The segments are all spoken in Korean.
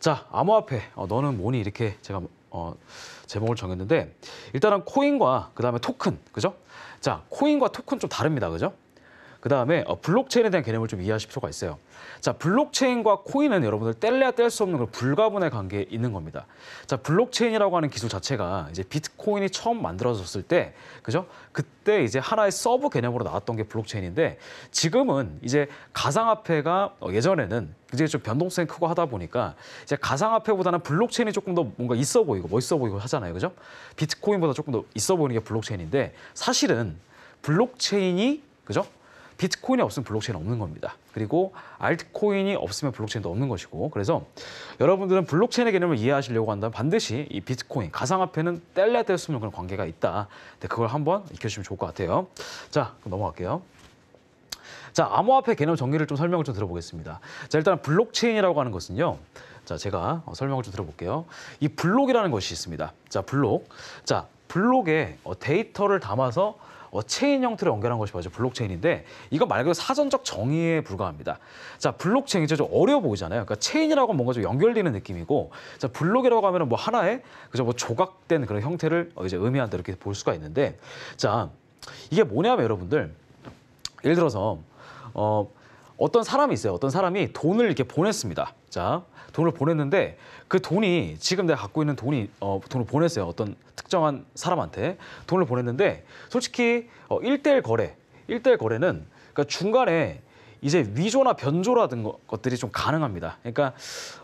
자, 암호화폐 어, 너는 뭐니 이렇게 제가 어, 제목을 정했는데 일단은 코인과 그다음에 토큰, 그죠? 자, 코인과 토큰 좀 다릅니다, 그죠? 그다음에 어, 블록체인에 대한 개념을 좀 이해하실 필요가 있어요. 자, 블록체인과 코인은 여러분들 뗄래야 뗄 수 없는 그런 불가분의 관계에 있는 겁니다. 자, 블록체인이라고 하는 기술 자체가 이제 비트코인이 처음 만들어졌을 때 그죠? 그때 이제 하나의 서브 개념으로 나왔던 게 블록체인인데 지금은 이제 가상화폐가 어, 예전에는 굉장히 좀 변동성이 크고 하다 보니까 이제 가상화폐보다는 블록체인이 조금 더 뭔가 있어 보이고 멋있어 보이고 하잖아요. 그죠? 비트코인보다 조금 더 있어 보이는 게 블록체인인데 사실은 블록체인이 그죠? 비트코인이 없으면 블록체인 은 없는 겁니다. 그리고 알트코인이 없으면 블록체인도 없는 것이고 그래서 여러분들은 블록체인의 개념을 이해하시려고 한다면 반드시 이 비트코인 가상화폐는 뗄래야 뗄 수 없는 그런 관계가 있다. 근 그걸 한번 익혀주시면 좋을 것 같아요. 자 그럼 넘어갈게요. 자, 암호화폐 개념 정리를 좀 설명을 좀 들어보겠습니다. 자, 일단 블록체인이라고 하는 것은요. 자, 제가 설명을 좀 들어볼게요. 이 블록이라는 것이 있습니다. 자, 블록. 자, 블록에 어, 데이터를 담아서 체인 형태로 연결한 것이 바로 블록체인인데 이거 말 그대로 사전적 정의에 불과합니다. 자, 블록체인 이좀 어려워 보이잖아요. 그러니까 체인이라고 뭔가 좀 연결되는 느낌이고 자, 블록이라고 하면은 뭐 하나의 그저 뭐 조각된 그런 형태를 어, 이제 의미한다 이렇게 볼 수가 있는데 자, 이게 뭐냐면 여러분들 예를 들어서 어 어떤 사람이 있어요. 어떤 사람이 돈을 이렇게 보냈습니다. 자, 돈을 보냈는데 그 돈이 지금 내가 갖고 있는 돈이 어, 돈을 보냈어요. 어떤 특정한 사람한테 돈을 보냈는데 솔직히 어, 1대1 거래, 1대1 거래는 그러니까 중간에 이제 위조나 변조라든 것들이 좀 가능합니다. 그러니까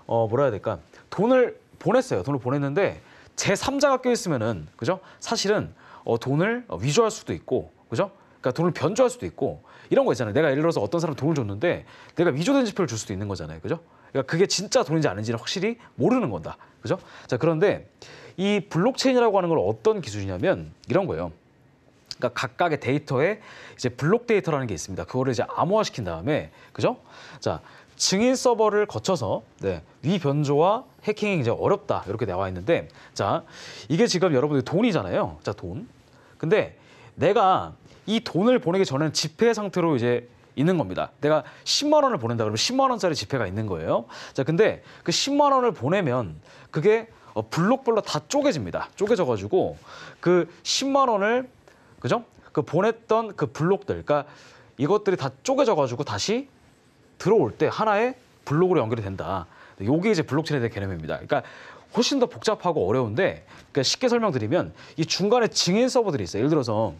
어, 뭐라 해야 될까? 돈을 보냈어요. 돈을 보냈는데 제3자가 껴 있으면은 그죠? 사실은 어, 돈을 위조할 수도 있고 그죠? 그러니까 돈을 변조할 수도 있고 이런 거 있잖아요. 내가 예를 들어서 어떤 사람 돈을 줬는데 내가 위조된 지표를 줄 수도 있는 거잖아요. 그죠? 그러니까 그게 진짜 돈인지 아닌지는 확실히 모르는 건다. 그죠? 자, 그런데 이 블록체인이라고 하는 걸 어떤 기술이냐면 이런 거예요. 그러니까 각각의 데이터에 이제 블록 데이터라는 게 있습니다. 그거를 이제 암호화시킨 다음에 그죠? 자, 증인 서버를 거쳐서 네, 위변조와 해킹이 이제 어렵다 이렇게 나와 있는데 자 이게 지금 여러분들 돈이잖아요 자돈 근데 내가 이 돈을 보내기 전에는 지폐 상태로 이제 있는 겁니다. 내가 10만 원을 보낸다 그러면 10만 원짜리 지폐가 있는 거예요. 자, 근데 그 10만 원을 보내면 그게 어, 블록별로 다 쪼개집니다. 쪼개져 가지고 그 10만 원을 그죠? 그 보냈던 그 블록들 그러니까 이것들이 다 쪼개져 가지고 다시 들어올 때 하나의 블록으로 연결이 된다. 요게 이제 블록체인에 대한 개념입니다. 그러니까 훨씬 더 복잡하고 어려운데 그러니까 쉽게 설명드리면 이 중간에 증인 서버들이 있어요. 예를 들어서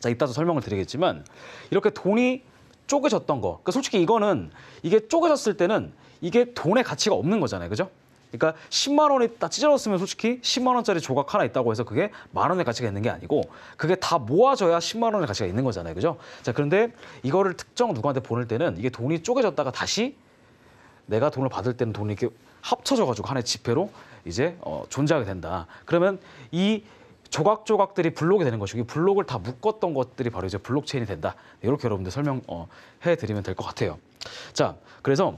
자 이따도 설명을 드리겠지만 이렇게 돈이 쪼개졌던 거. 그러니까 솔직히 이거는 이게 쪼개졌을 때는 이게 돈의 가치가 없는 거잖아요. 그죠? 그러니까 10만 원이 다 찢어졌으면 솔직히 10만 원짜리 조각 하나 있다고 해서 그게 만 원의 가치가 있는 게 아니고 그게 다 모아져야 10만 원의 가치가 있는 거잖아요. 그죠? 자, 그런데 이거를 특정 누구한테 보낼 때는 이게 돈이 쪼개졌다가 다시 내가 돈을 받을 때는 돈이 이렇게 합쳐져 가지고 하나의 지폐로 이제 어, 존재하게 된다. 그러면 이 조각조각들이 블록이 되는 것이고 이 블록을 다 묶었던 것들이 바로 이제 블록체인이 된다. 이렇게 여러분들 설명해 어, 드리면 될 것 같아요. 자, 그래서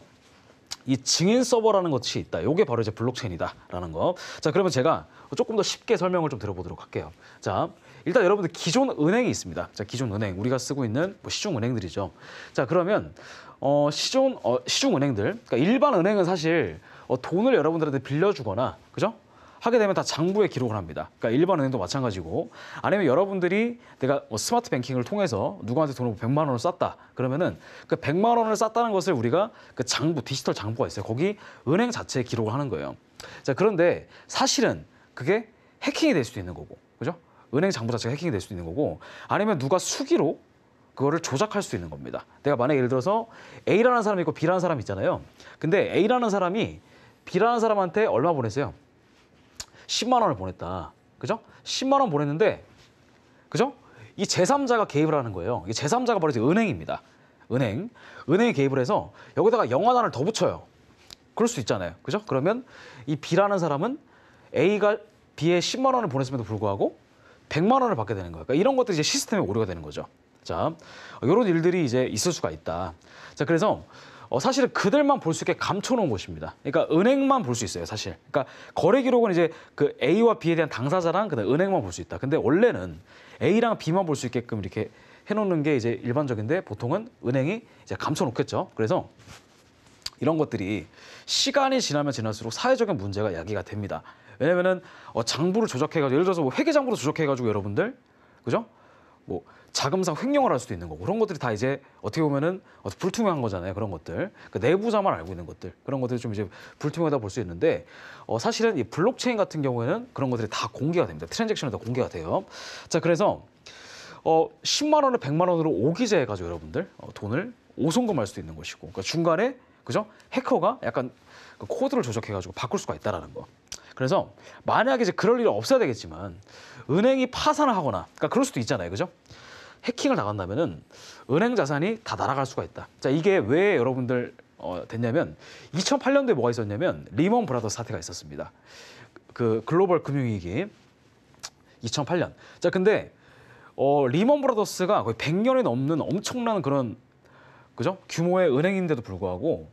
이 증인 서버라는 것이 있다. 이게 바로 이제 블록체인이다라는 거. 자, 그러면 제가 조금 더 쉽게 설명을 좀 들어보도록 할게요. 자, 일단 여러분들 기존 은행이 있습니다. 자, 기존 은행 우리가 쓰고 있는 뭐 시중 은행들이죠. 자, 그러면 어, 시중 어, 시중 은행들, 그러니까 일반 은행은 사실 어, 돈을 여러분들한테 빌려주거나, 그죠? 하게 되면 다 장부에 기록을 합니다. 그러니까 일반 은행도 마찬가지고 아니면 여러분들이 내가 뭐 스마트 뱅킹을 통해서 누구한테 돈을 100만 원을 쌌다. 그러면은 그 100만 원을 쌌다는 것을 우리가 그 장부 디지털 장부가 있어요. 거기 은행 자체에 기록을 하는 거예요. 자, 그런데 사실은 그게 해킹이 될 수도 있는 거고. 그죠? 은행 장부 자체가 해킹이 될 수도 있는 거고 아니면 누가 수기로 그거를 조작할 수 있는 겁니다. 내가 만약에 예를 들어서 A라는 사람이 있고 B라는 사람이 있잖아요. 근데 A라는 사람이 B라는 사람한테 얼마 보냈어요? 10만 원을 보냈다. 그죠? 10만 원 보냈는데 그죠? 이 제3자가 개입을 하는 거예요. 이 제3자가 바로 이 은행입니다. 은행. 은행에 개입을 해서 여기다가 영화단을 더 붙여요. 그럴 수 있잖아요. 그죠? 그러면 이 B라는 사람은 A가 B에 10만 원을 보냈음에도 불구하고 100만 원을 받게 되는 거예요. 그러니까 이런 것들이 이제 시스템에 오류가 되는 거죠. 자, 이런 일들이 이제 있을 수가 있다. 자, 그래서 어, 사실은 그들만 볼 수 있게 감춰놓은 곳입니다. 그러니까 은행만 볼 수 있어요, 사실. 그러니까 거래 기록은 이제 그 A와 B에 대한 당사자랑 그다음 은행만 볼 수 있다. 근데 원래는 A랑 B만 볼 수 있게끔 이렇게 해놓는 게 이제 일반적인데 보통은 은행이 이제 감춰놓겠죠. 그래서 이런 것들이 시간이 지나면 지날수록 사회적인 문제가 야기가 됩니다. 왜냐면은 어, 장부를 조작해가지고 예를 들어서 뭐 회계 장부를 조작해가지고 여러분들 그죠? 뭐 자금상 횡령을 할 수도 있는 거고 그런 것들이 다 이제 어떻게 보면은 불투명한 거잖아요 그런 것들 그 내부자만 알고 있는 것들 그런 것들이 좀 이제 불투명하다 볼 수 있는데 어, 사실은 이 블록체인 같은 경우에는 그런 것들이 다 공개가 됩니다 트랜잭션이 다 공개가 돼요 자 그래서 어, 10만 원을 100만 원으로 오기재해 가지고 여러분들 어, 돈을 오송금할 수도 있는 것이고 그러니까 중간에 그죠 해커가 약간 그 코드를 조작해 가지고 바꿀 수가 있다라는 거 그래서 만약에 이제 그럴 일이 없어야 되겠지만 은행이 파산을 하거나 그러니까 그럴 수도 있잖아요 그죠 해킹을 당한다면은 은행 자산이 다 날아갈 수가 있다. 자 이게 왜 여러분들 어, 됐냐면 2008년도에 뭐가 있었냐면 리먼 브라더스 사태가 있었습니다. 그 글로벌 금융위기 2008년. 자 근데 어, 리먼 브라더스가 거의 100년이 넘는 엄청난 그런 그죠 규모의 은행인데도 불구하고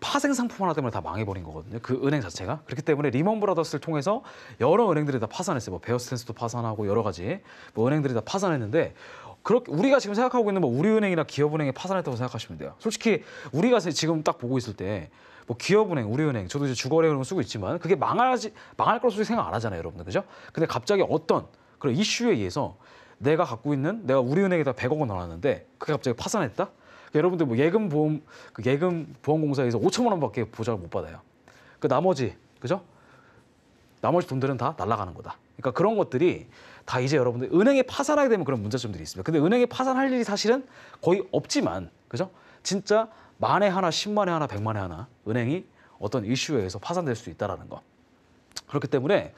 파생 상품 하나 때문에 다 망해버린 거거든요. 그 은행 자체가 그렇기 때문에 리먼 브라더스를 통해서 여러 은행들이 다 파산했어요. 뭐 베어스탠스도 파산하고 여러 가지 뭐 은행들이 다 파산했는데 그렇게 우리가 지금 생각하고 있는 뭐 우리은행이나 기업은행이 파산했다고 생각하시면 돼요. 솔직히 우리가 지금 딱 보고 있을 때 뭐 기업은행, 우리은행, 저도 이제 주거래은행 쓰고 있지만 그게 망하지 망할 거로 솔 생각 안 하잖아요, 여러분들 그죠? 근데 갑자기 어떤 그런 이슈에 의해서 내가 갖고 있는 내가 우리은행에다 100억 원 넣어놨는데 그게 갑자기 파산했다? 그러니까 여러분들 뭐 예금 보험 그 예금 보험공사에서 5천만 원밖에 보장을 못 받아요. 그 나머지 그죠? 나머지 돈들은 다 날아가는 거다. 그러니까 그런 것들이 다 이제 여러분들 은행에 파산하게 되면 그런 문제점들이 있습니다. 근데 은행에 파산할 일이 사실은 거의 없지만 그죠? 진짜 만에 하나, 십만에 하나, 백만에 하나 은행이 어떤 이슈에 의해서 파산될 수 있다라는 거. 그렇기 때문에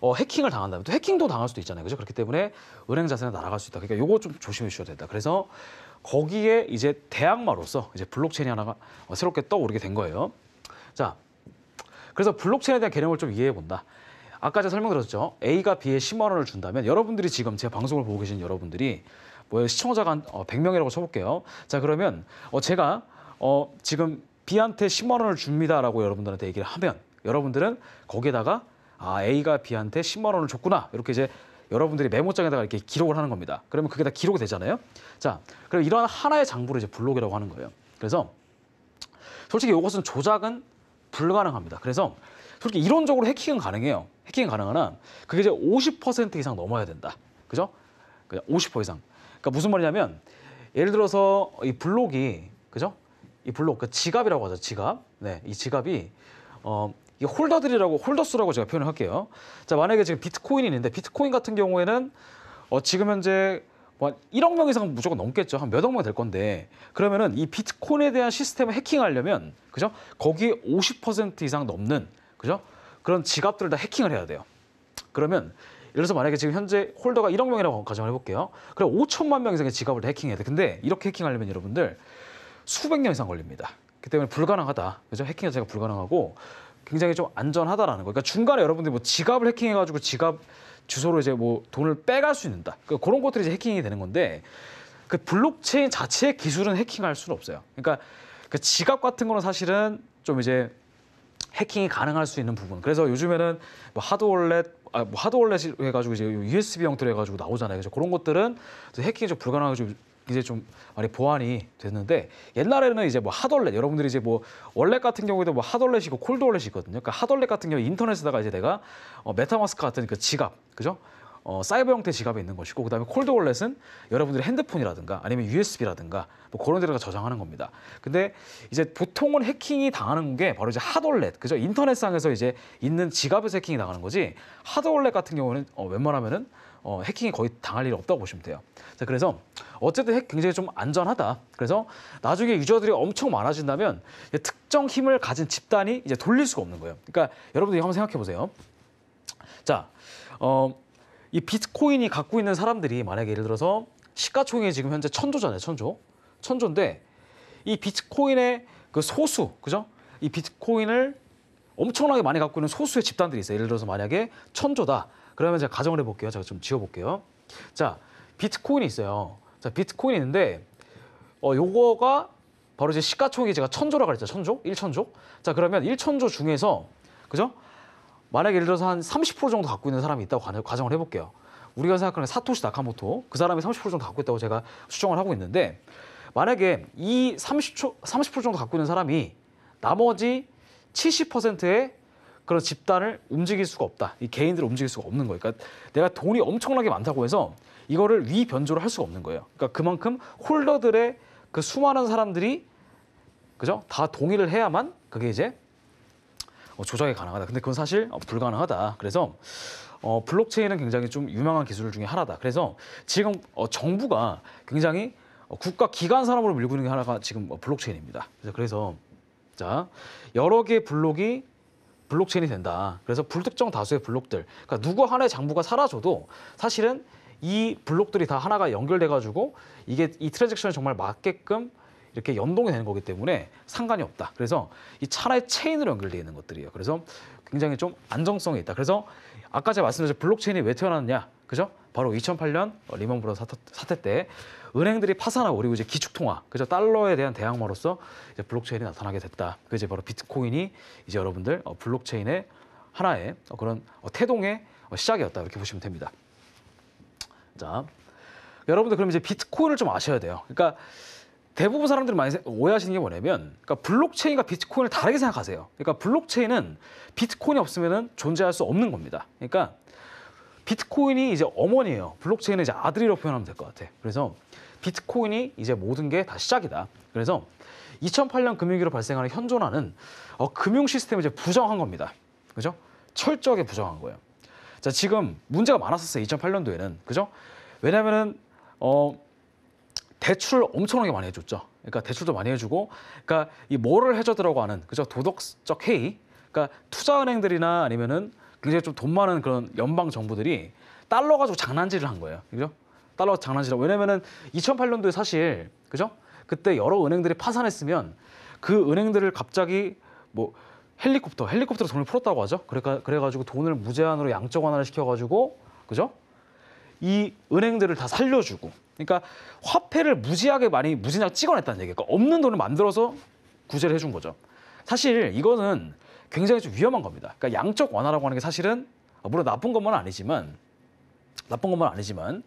어, 해킹을 당한다면 또 해킹도 당할 수도 있잖아요. 그죠? 그렇기 때문에 은행 자산에 날아갈 수 있다. 그러니까 요거 좀 조심해 주셔야 된다. 그래서 거기에 이제 대항마로서 이제 블록체인이 하나가 새롭게 떠오르게 된 거예요. 자, 그래서 블록체인에 대한 개념을 좀 이해해 본다. 아까 제가 설명드렸죠. A가 B에 10만 원을 준다면 여러분들이 지금 제 방송을 보고 계신 여러분들이 뭐 시청자가 한 100명이라고 어, 쳐볼게요. 자 그러면 어, 제가 어, 지금 B한테 10만 원을 줍니다라고 여러분들한테 얘기를 하면 여러분들은 거기에다가 아 A가 B한테 10만 원을 줬구나 이렇게 이제 여러분들이 메모장에다가 이렇게 기록을 하는 겁니다. 그러면 그게 다 기록이 되잖아요. 자, 그럼 이러한 하나의 장부를 이제 블록이라고 하는 거예요. 그래서 솔직히 이것은 조작은 불가능합니다. 그래서 솔직히 이론적으로 해킹은 가능해요. 해킹 가능하나 그게 이제 50% 이상 넘어야 된다. 그죠? 그냥 50% 이상. 그러니까 무슨 말이냐면 예를 들어서 이 블록이 그죠? 이 블록 그 지갑이라고 하죠. 지갑. 네, 이 지갑이 어이 홀더들이라고 홀더스라고 제가 표현을 할게요. 자, 만약에 지금 비트코인이 있는데 비트코인 같은 경우에는 어, 지금 현재 뭐한 1억 명 이상 무조건 넘겠죠. 한 몇억 명될 건데 그러면은 이 비트코인에 대한 시스템을 해킹하려면 그죠? 거기에 50% 이상 넘는 그죠? 그런 지갑들을 다 해킹을 해야 돼요. 그러면 예를 들어서 만약에 지금 현재 홀더가 1억 명이라고 가정을 해볼게요. 그럼 5천만 명 이상의 지갑을 다 해킹해야 돼. 근데 이렇게 해킹하려면 여러분들 수백 년 이상 걸립니다. 그 때문에 불가능하다. 그죠? 해킹 자체가 불가능하고 굉장히 좀 안전하다라는 거. 그러니까 중간에 여러분들이 뭐 지갑을 해킹해가지고 지갑 주소로 이제 뭐 돈을 빼갈 수 있는다. 그러니까 그런 것들이 이제 해킹이 되는 건데 그 블록체인 자체의 기술은 해킹할 수는 없어요. 그러니까 그 지갑 같은 거는 사실은 좀 이제 해킹이 가능할 수 있는 부분. 그래서 요즘에는 뭐 하드월렛 아, 뭐 하드월렛 해가지고 이제 USB 형태로 해가지고 나오잖아요. 그래서 그런 것들은 해킹이 좀 불가능하게 좀 이제 좀 많이 보완이 됐는데 옛날에는 이제 뭐 하덜렛 여러분들이 이제 뭐 월렛 같은 경우에도 뭐 하덜렛이고 콜드월렛이거든요. 그러니까 하덜렛 같은 경우 인터넷에다가 이제 내가 어, 메타마스크 같은 그 지갑, 그죠? 어, 사이버 형태 지갑에 있는 것이고 그다음에 콜드 월렛은 여러분들이 핸드폰이라든가 아니면 USB라든가 뭐 그런 데다가 저장하는 겁니다. 근데 이제 보통은 해킹이 당하는 게 바로 이제 하덜렛 그죠? 인터넷상에서 이제 있는 지갑에서 해킹이 당하는 거지 하드월렛 같은 경우는 어, 웬만하면은 어, 해킹이 거의 당할 일이 없다고 보시면 돼요. 자, 그래서 어쨌든 핵 굉장히 좀 안전하다. 그래서 나중에 유저들이 엄청 많아진다면 특정 힘을 가진 집단이 이제 돌릴 수가 없는 거예요. 그러니까 여러분들이 한번 생각해 보세요. 자, 어, 이 비트코인이 갖고 있는 사람들이 만약에 예를 들어서 시가총액이 지금 현재 천조잖아요, 천조. 천조인데 이 비트코인의 그 소수, 그죠? 이 비트코인을 엄청나게 많이 갖고 있는 소수의 집단들이 있어요. 예를 들어서 만약에 천조다. 그러면 제가 가정을 해볼게요. 제가 좀 지워볼게요. 자, 비트코인이 있어요. 자, 비트코인이 있는데 어, 요거가 바로 이제 시가총액이 제가 천조라고 그랬죠. 천조? 일천조? 자, 그러면 일천조 중에서 그죠? 만약에 예를 들어서 한 30% 정도 갖고 있는 사람이 있다고 가정을 해볼게요. 우리가 생각하는 사토시 나카모토 그 사람이 30% 정도 갖고 있다고 제가 수정을 하고 있는데 만약에 이 30초 30% 정도 갖고 있는 사람이 나머지 70%의 그런 집단을 움직일 수가 없다. 이 개인들을 움직일 수가 없는 거예요. 그러니까 내가 돈이 엄청나게 많다고 해서 이거를 위 변조를 할 수가 없는 거예요. 그러니까 그만큼 홀더들의 그 수많은 사람들이 그죠? 다 동의를 해야만 그게 이제 어, 조작이 가능하다. 근데 그건 사실 어, 불가능하다. 그래서 어, 블록체인은 굉장히 좀 유명한 기술 중에 하나다. 그래서 지금 어, 정부가 굉장히 어, 국가 기관 산업으로 밀고 있는 게 하나가 지금 어, 블록체인입니다. 그래서, 그래서 자 여러 개의 블록이 블록체인이 된다. 그래서 불특정 다수의 블록들, 그러니까 누구 하나의 장부가 사라져도 사실은 이 블록들이 다 하나가 연결돼 가지고 이게 이 트랜잭션이 정말 맞게끔 이렇게 연동이 되는 거기 때문에 상관이 없다. 그래서 이 차라의 체인으로 연결되어 있는 것들이에요. 그래서 굉장히 좀 안정성이 있다. 그래서 아까 제가 말씀드렸죠. 블록체인이 왜 태어났느냐. 그죠? 바로 2008년 리먼 브라 사태, 때 은행들이 파산하고 그리고 이제 기축통화 그죠 달러에 대한 대항마로서 이제 블록체인이 나타나게 됐다. 그 이제 바로 비트코인이 이제 여러분들 어, 블록체인의 하나의 어, 그런 어, 태동의 시작이었다 이렇게 보시면 됩니다. 자 여러분들 그럼 이제 비트코인을 좀 아셔야 돼요. 그러니까 대부분 사람들이 많이 오해하시는 게 뭐냐면 그러니까 블록체인과 비트코인을 다르게 생각하세요. 그러니까 블록체인은 비트코인이 없으면 존재할 수 없는 겁니다. 그러니까 비트코인이 이제 어머니예요. 블록체인은 이제 아들이라고 표현하면 될 것 같아. 그래서 비트코인이 이제 모든 게 다 시작이다. 그래서 2008년 금융위기로 발생하는 현존하는 어, 금융 시스템을 이제 부정한 겁니다. 그죠? 철저하게 부정한 거예요. 자, 지금 문제가 많았었어요. 2008년도에는. 그죠? 왜냐면은 어 대출을 엄청나게 많이 해줬죠. 그러니까 대출도 많이 해주고, 그러니까 이 뭐를 해줘더라고 하는 그죠 도덕적 해이, 그러니까 투자은행들이나 아니면은 굉장히 좀돈 많은 그런 연방 정부들이 달러 가지고 장난질을 한 거예요. 그죠? 달러 장난질. 왜냐면은 2008년도에 사실 그죠? 그때 여러 은행들이 파산했으면 그 은행들을 갑자기 뭐 헬리콥터, 헬리콥터로 돈을 풀었다고 하죠. 그러니까 그래가지고 돈을 무제한으로 양적 완화를 시켜가지고 그죠? 이 은행들을 다 살려주고 그러니까 화폐를 무지하게 많이 무진장 찍어냈다는 얘기예요. 그러니까 없는 돈을 만들어서 구제를 해 준 거죠. 사실 이거는 굉장히 좀 위험한 겁니다. 그러니까 양적 완화라고 하는 게 사실은 아, 물론 나쁜 것만 아니지만 나쁜 것만 아니지만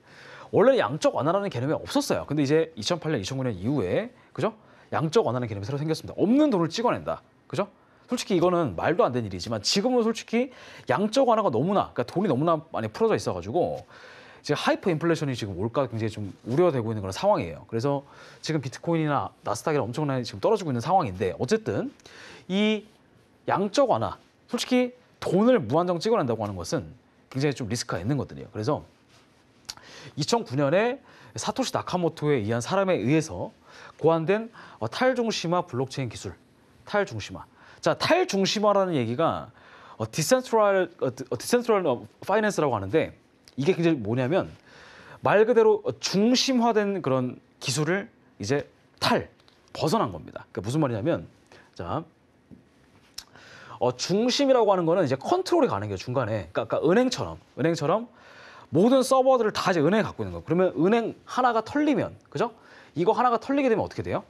원래 양적 완화라는 개념이 없었어요. 근데 이제 2008년, 2009년 이후에 그죠? 양적 완화라는 개념이 새로 생겼습니다. 없는 돈을 찍어낸다. 그죠? 솔직히 이거는 말도 안 되는 일이지만 지금은 솔직히 양적 완화가 너무나 그러니까 돈이 너무나 많이 풀어져 있어가지고 지금 하이퍼 인플레이션이 지금 올까 굉장히 좀 우려되고 있는 그런 상황이에요. 그래서 지금 비트코인이나 나스닥이랑 엄청나게 지금 떨어지고 있는 상황인데 어쨌든 이 양적 완화, 솔직히 돈을 무한정 찍어낸다고 하는 것은 굉장히 좀 리스크가 있는 거거든요. 그래서 2009년에 사토시 나카모토에 의한 사람에 의해서 고안된 어, 탈중심화 블록체인 기술, 탈중심화. 자, 탈중심화라는 얘기가 어, 디센트럴 어, 어 디센트럴 파이낸스라고 하는데 이게 굉장히 뭐냐면 말 그대로 중심화된 그런 기술을 이제 탈 벗어난 겁니다. 그러니까 무슨 말이냐면 자 어, 중심이라고 하는 거는 이제 컨트롤이 가는 게 중간에. 그러니까, 그러니까 은행처럼 은행처럼 모든 서버들을 다 이제 은행에 갖고 있는 거. 그러면 은행 하나가 털리면 그죠? 이거 하나가 털리게 되면 어떻게 돼요?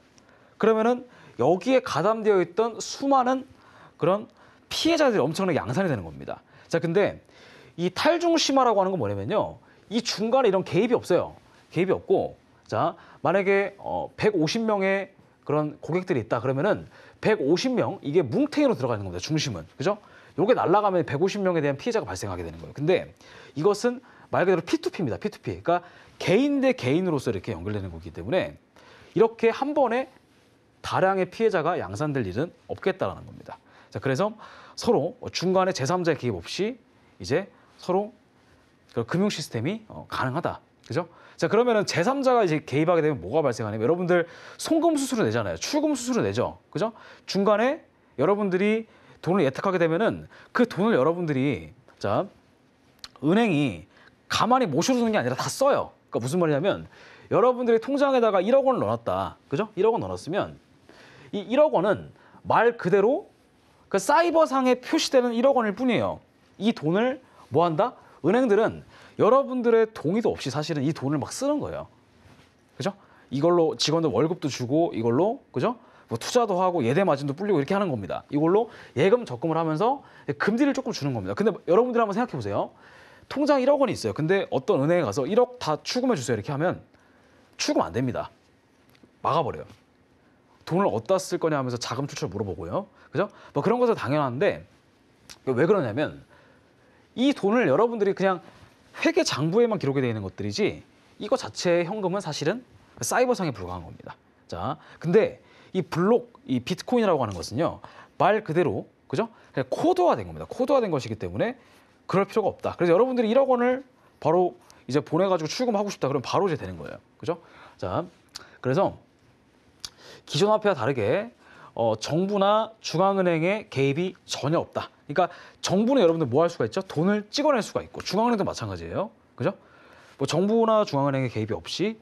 그러면은 여기에 가담되어 있던 수많은 그런 피해자들이 엄청나게 양산이 되는 겁니다. 자, 근데 이 탈중심화라고 하는 건 뭐냐면요. 이 중간에 이런 개입이 없어요. 개입이 없고, 자, 만약에 어, 150명의 그런 고객들이 있다 그러면은 150명 이게 뭉탱이로 들어가는 겁니다. 중심은 그죠? 요게 날라가면 150명에 대한 피해자가 발생하게 되는 거예요. 근데 이것은 말 그대로 P2P입니다. P2P. 그러니까 개인 대 개인으로서 이렇게 연결되는 거기 때문에 이렇게 한 번에 다량의 피해자가 양산될 일은 없겠다라는 겁니다. 자, 그래서 서로 중간에 제3자의 개입 없이 이제 서로 그 금융 시스템이 어, 가능하다. 그죠? 자 그러면은 제3자가 이제 개입하게 되면 뭐가 발생하냐면 여러분들 송금 수수료 내잖아요. 출금 수수료 내죠. 그죠? 중간에 여러분들이 돈을 예탁하게 되면은 그 돈을 여러분들이 자 은행이 가만히 모셔두는 게 아니라 다 써요. 그러니까 무슨 말이냐면 여러분들이 통장에다가 1억 원을 넣었다. 그죠? 1억 원 넣었으면 이 1억 원은 말 그대로 그 사이버상에 표시되는 1억 원일 뿐이에요. 이 돈을 뭐 한다? 은행들은 여러분들의 동의도 없이 사실은 이 돈을 막 쓰는 거예요. 그죠? 이걸로 직원들 월급도 주고 이걸로 그죠? 뭐 투자도 하고 예대 마진도 불리고 이렇게 하는 겁니다. 이걸로 예금 적금을 하면서 금리를 조금 주는 겁니다. 근데 여러분들 한번 생각해 보세요. 통장 1억 원이 있어요. 근데 어떤 은행에 가서 1억 다 출금해 주세요 이렇게 하면 출금 안 됩니다. 막아버려요. 돈을 어디다 쓸 거냐 하면서 자금 출처 물어보고요. 그죠? 뭐 그런 것도 당연한데 왜 그러냐면 이 돈을 여러분들이 그냥 회계 장부에만 기록이 되어 있는 것들이지 이거 자체의 현금은 사실은 사이버상에 불과한 겁니다. 자, 근데 이 블록, 이 비트코인이라고 하는 것은요 말 그대로 그죠? 그냥 코드화된 겁니다. 코드화된 것이기 때문에 그럴 필요가 없다. 그래서 여러분들이 1억 원을 바로 이제 보내가지고 출금하고 싶다 그러면 바로 이제 되는 거예요. 그죠? 자, 그래서 기존 화폐와 다르게 어, 정부나 중앙은행의 개입이 전혀 없다. 그러니까 정부는 여러분들 뭐 할 수가 있죠? 돈을 찍어낼 수가 있고 중앙은행도 마찬가지예요. 그죠? 뭐 정부나 중앙은행의 개입이 없이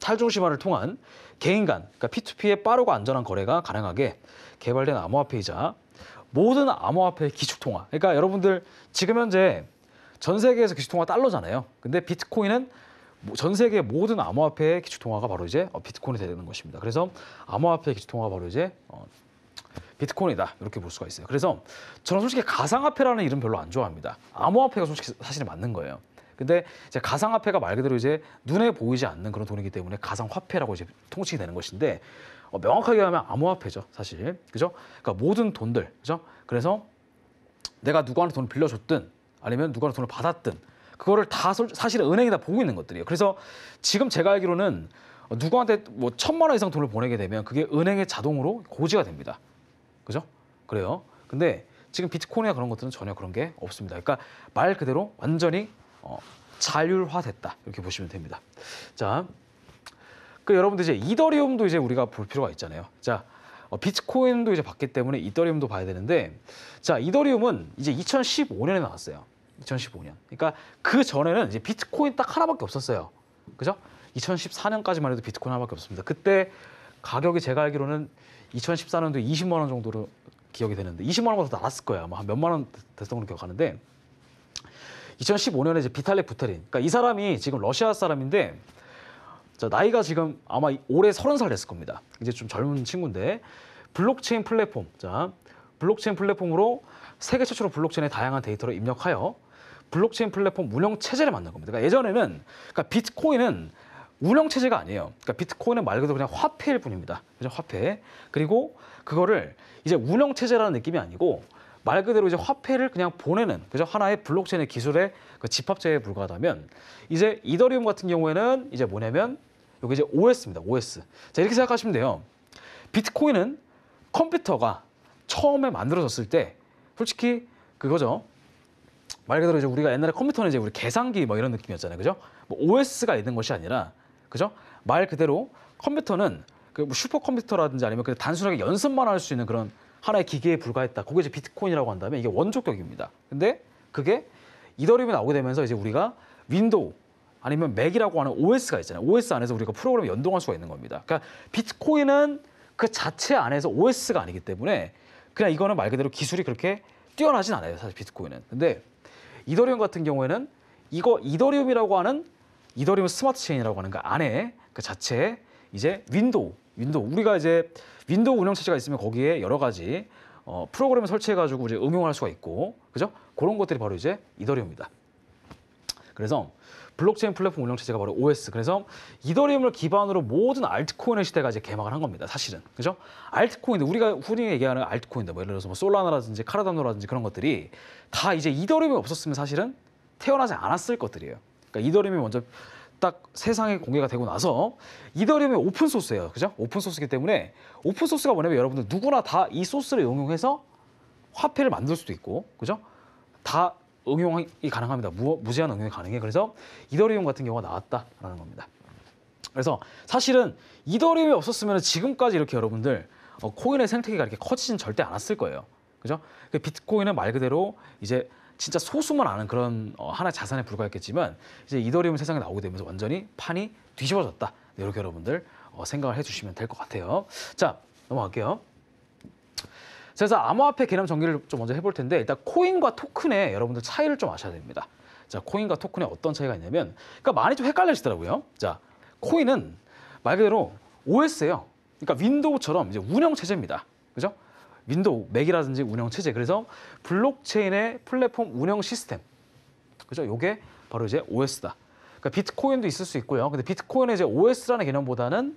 탈중심화를 통한 개인 간, 그러니까 P2P의 빠르고 안전한 거래가 가능하게 개발된 암호화폐이자 모든 암호화폐의 기축통화. 그러니까 여러분들 지금 현재 전 세계에서 기축통화 달러잖아요. 근데 비트코인은 전 세계 모든 암호화폐의 기축통화가 바로 이제 어, 비트코인이 되는 것입니다. 그래서 암호화폐 기축통화가 바로 이제 어, 비트코인이다 이렇게 볼 수가 있어요. 그래서 저는 솔직히 가상화폐라는 이름 별로 안 좋아합니다. 암호화폐가 솔직히 사실 맞는 거예요. 근데 이제 가상화폐가 말 그대로 이제 눈에 보이지 않는 그런 돈이기 때문에 가상화폐라고 이제 통칭이 되는 것인데 어, 명확하게 하면 암호화폐죠 사실 그죠? 그러니까 모든 돈들 그죠? 그래서 내가 누구한테 돈을 빌려줬든 아니면 누구한테 돈을 받았든 그거를 다 소, 사실은 행에다 보고 있는 것들이에요. 그래서 지금 제가 알기로는 누구한테 뭐 천만 원 이상 돈을 보내게 되면 그게 은행에 자동으로 고지가 됩니다. 그죠? 그래요. 근데 지금 비트코인이나 그런 것들은 전혀 그런 게 없습니다. 그러니까 말 그대로 완전히 어, 자율화됐다 이렇게 보시면 됩니다. 자, 그 여러분들 이제 이더리움도 이제 우리가 볼 필요가 있잖아요. 자, 어, 비트코인도 이제 봤기 때문에 이더리움도 봐야 되는데, 자 이더리움은 이제 2015년에 나왔어요. 2015년. 그러니까 그 전에는 이제 비트코인 딱 하나밖에 없었어요. 그죠? 2014년까지만 해도 비트코인 하나밖에 없습니다. 그때 가격이 제가 알기로는 2014년도 20만 원 정도로 기억이 되는데 20만 원보다 낮았을 거예요. 아마 뭐 몇만 원 됐던 걸로 기억하는데 2015년에 이제 비탈렉 부테린. 그러니까 이 사람이 지금 러시아 사람인데 자, 나이가 지금 아마 올해 30살 됐을 겁니다. 이제 좀 젊은 친구인데 블록체인 플랫폼. 자, 블록체인 플랫폼으로 세계 최초로 블록체인의 다양한 데이터를 입력하여 블록체인 플랫폼 운영 체제를 만든 겁니다. 그러니까 예전에는 그러니까 비트코인은 운영 체제가 아니에요. 그러니까 비트코인은 말 그대로 그냥 화폐일 뿐입니다. 그죠? 화폐. 그리고 그거를 이제 운영 체제라는 느낌이 아니고 말 그대로 이제 화폐를 그냥 보내는 그죠? 하나의 블록체인의 기술의 그 집합체에 불과하다면 이제 이더리움 같은 경우에는 이제 뭐냐면 여기 이제 OS입니다. OS. 자, 이렇게 생각하시면 돼요. 비트코인은 컴퓨터가 처음에 만들어졌을 때 솔직히 그거죠. 말 그대로 이제 우리가 옛날에 컴퓨터는 이제 우리 계산기 뭐 이런 느낌이었잖아요. 그죠? 뭐 OS가 있는 것이 아니라 그죠? 말 그대로 컴퓨터는 그 뭐 슈퍼컴퓨터라든지 아니면 그냥 단순하게 연습만 할 수 있는 그런 하나의 기계에 불과했다. 그게 이제 비트코인이라고 한다면 이게 원조격입니다. 근데 그게 이더리움이 나오게 되면서 이제 우리가 윈도우 아니면 맥이라고 하는 OS가 있잖아요. OS 안에서 우리가 프로그램을 연동할 수가 있는 겁니다. 그러니까 비트코인은 그 자체 안에서 OS가 아니기 때문에 그냥 이거는 말 그대로 기술이 그렇게 뛰어나진 않아요. 사실 비트코인은. 근데 이더리움 같은 경우에는 이거 이더리움이라고 하는 이더리움 스마트 체인이라고 하는 그 안에 그 자체에 이제 윈도우, 윈도우 우리가 이제 윈도우 운영 체제가 있으면 거기에 여러 가지 어, 프로그램을 설치해 가지고 이제 응용할 수가 있고 그죠? 그런 것들이 바로 이제 이더리움입니다. 그래서 블록체인 플랫폼 운영 체제가 바로 OS. 그래서 이더리움을 기반으로 모든 알트코인의 시대가 이제 개막을 한 겁니다. 사실은. 그죠? 알트코인들 우리가 흔히 얘기하는 알트코인들 뭐 예를 들어서 뭐 솔라나라든지 카라다노라든지 그런 것들이 다 이제 이더리움이 없었으면 사실은 태어나지 않았을 것들이에요. 그러니까 이더리움이 먼저 딱 세상에 공개가 되고 나서 이더리움이 오픈 소스예요. 그죠? 오픈 소스기 때문에 오픈 소스가 뭐냐면 여러분들 누구나 다 이 소스를 응용해서 화폐를 만들 수도 있고. 그죠? 다 응용이 가능합니다. 무, 무제한 응용이 가능해. 그래서 이더리움 같은 경우가 나왔다라는 겁니다. 그래서 사실은 이더리움이 없었으면 지금까지 이렇게 여러분들 어, 코인의 생태계가 이렇게 커지진 절대 않았을 거예요. 그죠? 그 비트코인은 말 그대로 이제 진짜 소수만 아는 그런 어, 하나의 자산에 불과했겠지만 이제 이더리움 세상에 나오게 되면서 완전히 판이 뒤집어졌다. 네, 이렇게 여러분들 어, 생각을 해주시면 될 것 같아요. 자 넘어갈게요. 자, 그래서 암호화폐 개념 정리를 좀 먼저 해볼 텐데 일단 코인과 토큰의 여러분들 차이를 좀 아셔야 됩니다. 자 코인과 토큰의 어떤 차이가 있냐면 그러니까 많이 좀 헷갈리시더라고요. 자 코인은 말 그대로 OS예요. 그러니까 윈도우처럼 이제 운영 체제입니다. 그죠? 윈도우, 맥이라든지 운영 체제. 그래서 블록체인의 플랫폼 운영 시스템. 그죠? 요게 바로 이제 OS다. 그러니까 비트코인도 있을 수 있고요. 근데 비트코인의 이제 OS라는 개념보다는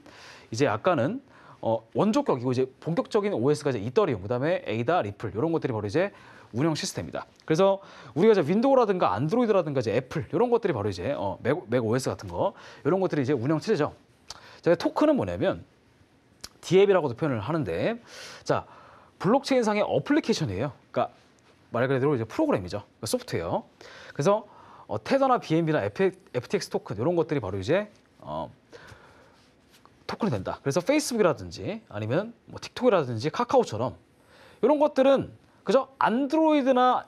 이제 아까는 어, 원조격이고 이제 본격적인 OS가 이제 이더리움, 그다음에 에이다, 리플 이런 것들이 바로 이제 운영 시스템이다. 그래서 우리가 이제 윈도우라든가 안드로이드라든가 이제 애플 이런 것들이 바로 이제 어, 맥, 맥 OS 같은 거 이런 것들이 이제 운영 체제죠. 자, 토큰은 뭐냐면 DApp이라고도 표현을 하는데 자 블록체인상의 어플리케이션이에요. 그러니까 말 그대로 이제 프로그램이죠. 그러니까 소프트웨어. 그래서 어, 테더나 BNB나 FTX 토큰 이런 것들이 바로 이제 어, 토큰이 된다. 그래서 페이스북이라든지 아니면 뭐 틱톡이라든지 카카오처럼 이런 것들은 그저 안드로이드나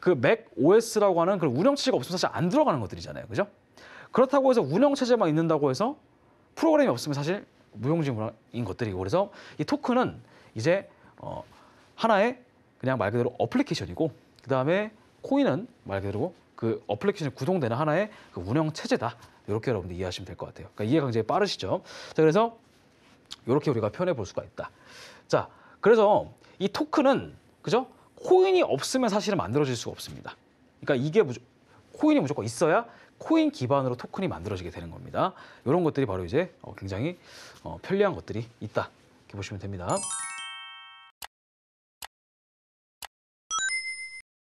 그 맥 OS라고 하는 그런 운영체제가 없으면 사실 안 들어가는 것들이잖아요. 그죠? 그렇다고 해서 운영체제만 있는다고 해서 프로그램이 없으면 사실 무용지물인 것들이고 그래서 이 토큰은 이제 어, 하나의 그냥 말 그대로 어플리케이션이고 그 다음에 코인은 말 그대로 그 어플리케이션이 구동되는 하나의 그 운영 체제다. 이렇게 여러분들 이해하시면 될 것 같아요. 그러니까 이해가 굉장히 빠르시죠. 자 그래서 이렇게 우리가 표현해 볼 수가 있다. 자 그래서 이 토큰은 그죠? 코인이 없으면 사실은 만들어질 수가 없습니다. 그러니까 이게 무조, 코인이 무조건 있어야 코인 기반으로 토큰이 만들어지게 되는 겁니다. 이런 것들이 바로 이제 어, 굉장히 어, 편리한 것들이 있다. 이렇게 보시면 됩니다.